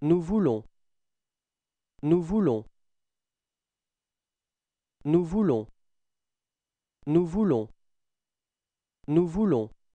Nous voulons. Nous voulons. Nous voulons. Nous voulons. Nous voulons.